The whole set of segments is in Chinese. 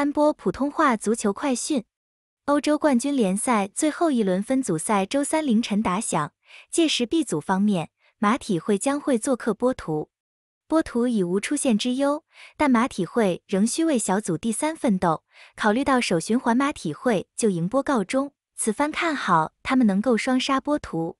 三波普通话足球快讯：欧洲冠军联赛最后一轮分组赛周三凌晨打响，届时 B 组方面，马体会将会做客波图。波图已无出线之忧，但马体会仍需为小组第三奋斗。考虑到首循环马体会就赢波告终，此番看好他们能够双杀波图。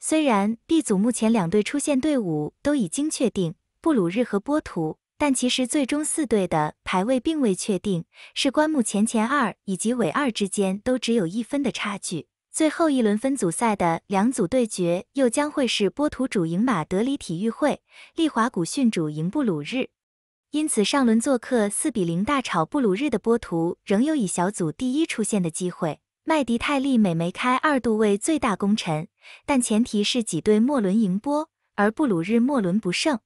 虽然 B 组目前两队出线队伍都已经确定，布鲁日和波图。但其实最终四队的排位并未确定，是关目前前二以及尾二之间都只有一分的差距。最后一轮分组赛的两组对决又将会是波图主营马德里体育会，利华古逊主营布鲁日。因此上轮做客四比零大炒布鲁日的波图仍有以小组第一出线的机会。麦迪泰利美枚开二度为最大功臣，但前提是几队末轮赢波，而布鲁日末轮不胜。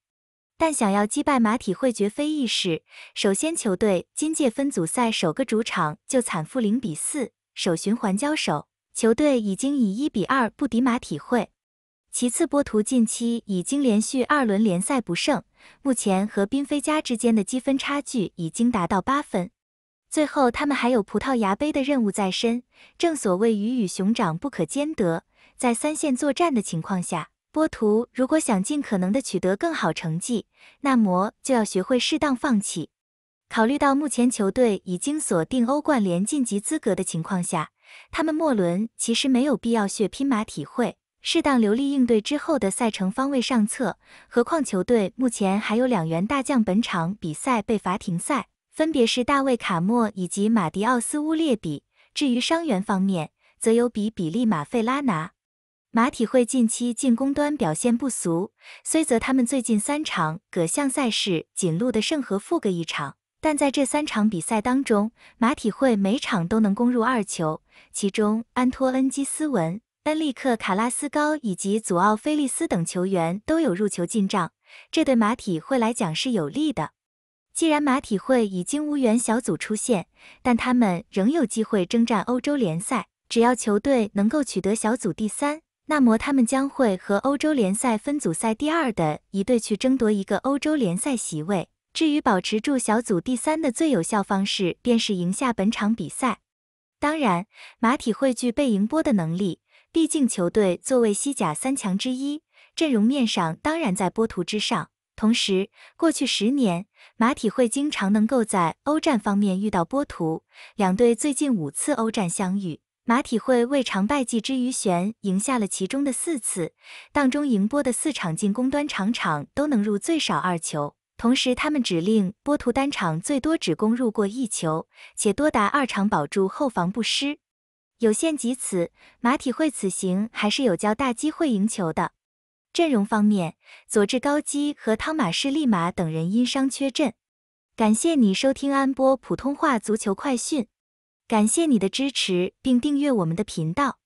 但想要击败马体会绝非易事。首先，球队今届分组赛首个主场就惨负零比四，首循环交手球队已经以一比二不敌马体会。其次，波图近期已经连续二轮联赛不胜，目前和宾菲加之间的积分差距已经达到八分。最后，他们还有葡萄牙杯的任务在身，正所谓鱼与熊掌不可兼得，在三线作战的情况下。波图如果想尽可能地取得更好成绩，那么就要学会适当放弃。考虑到目前球队已经锁定欧冠联晋级资格的情况下，他们末轮其实没有必要血拼马体会，适当留力应对之后的赛程方位上策。何况球队目前还有两员大将本场比赛被罚停赛，分别是大卫·卡莫以及马迪奥斯·乌列比。至于伤员方面，则有比比利·马费拉拿。马体会近期进攻端表现不俗，虽则他们最近三场各项赛事仅录得胜和负各一场，但在这三场比赛当中，马体会每场都能攻入二球，其中安托恩基斯文、恩利克卡拉斯高以及祖奥菲利斯等球员都有入球进账，这对马体会来讲是有利的。既然马体会已经无缘小组出线，但他们仍有机会征战欧洲联赛，只要球队能够取得小组第三。那么他们将会和欧洲联赛分组赛第二的一队去争夺一个欧洲联赛席位。至于保持住小组第三的最有效方式，便是赢下本场比赛。当然，马体会具备赢波的能力，毕竟球队作为西甲三强之一，阵容面上当然在波图之上。同时，过去十年，马体会经常能够在欧战方面遇到波图，两队最近五次欧战相遇。马体会为常败绩之余玄赢下了其中的四次，当中赢波的四场进攻端场场都能入最少二球。同时，他们指令波图单场最多只攻入过一球，且多达二场保住后防不失。有限即此，马体会此行还是有较大机会赢球的。阵容方面，佐治高基和汤马士利马等人因伤缺阵。感谢你收听安波普通话足球快讯。感谢你的支持，并订阅我们的频道。